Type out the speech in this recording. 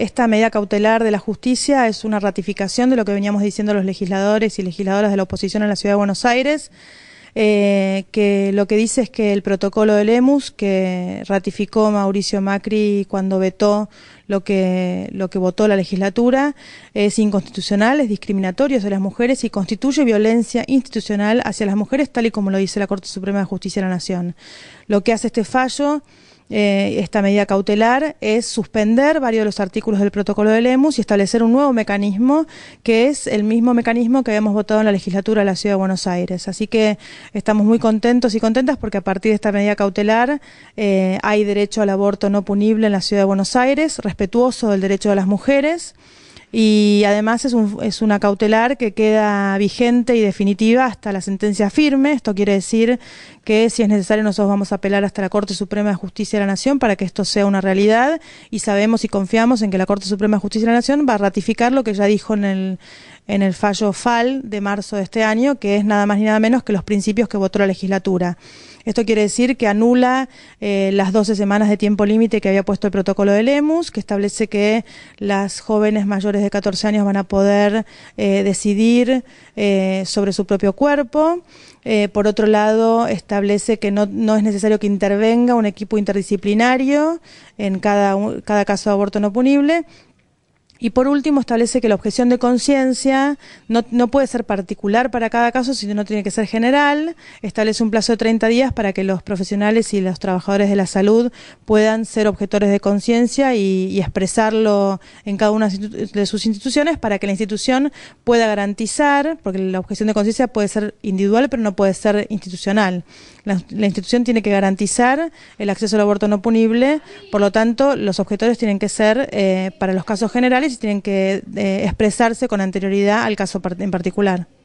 Esta medida cautelar de la justicia es una ratificación de lo que veníamos diciendo los legisladores y legisladoras de la oposición en la Ciudad de Buenos Aires, eh, que lo que dice es que el protocolo del EMUS, que ratificó Mauricio Macri cuando vetó lo que, lo que votó la legislatura, es inconstitucional, es discriminatorio hacia las mujeres y constituye violencia institucional hacia las mujeres, tal y como lo dice la Corte Suprema de Justicia de la Nación. Lo que hace este fallo eh, esta medida cautelar es suspender varios de los artículos del protocolo de Lemus y establecer un nuevo mecanismo que es el mismo mecanismo que habíamos votado en la legislatura de la Ciudad de Buenos Aires. Así que estamos muy contentos y contentas porque a partir de esta medida cautelar eh, hay derecho al aborto no punible en la Ciudad de Buenos Aires, respetuoso del derecho de las mujeres y además es, un, una cautelar que queda vigente y definitiva hasta la sentencia firme. Esto quiere decir que si es necesario nosotros vamos a apelar hasta la Corte Suprema de Justicia de la Nación para que esto sea una realidad y sabemos y confiamos en que la Corte Suprema de Justicia de la Nación va a ratificar lo que ya dijo en el, en el fallo FAL de marzo de este año, que es nada más ni nada menos que los principios que votó la legislatura. Esto quiere decir que anula eh, las 12 semanas de tiempo límite que había puesto el protocolo de Lemus, que establece que las jóvenes mayores de 14 años van a poder eh, decidir eh, sobre su propio cuerpo. por otro lado, establece que no, es necesario que intervenga un equipo interdisciplinario en cada, cada caso de aborto no punible y por último, establece que la objeción de conciencia no, puede ser particular para cada caso, sino no tiene que ser general. Establece un plazo de 30 días para que los profesionales y los trabajadores de la salud puedan ser objetores de conciencia y, expresarlo en cada una de sus instituciones para que la institución pueda garantizar, porque la objeción de conciencia puede ser individual, pero no puede ser institucional. La, institución tiene que garantizar el acceso al aborto no punible, por lo tanto, los objetores tienen que ser eh, para los casos generales tienen que eh, expresarse con anterioridad al caso en particular.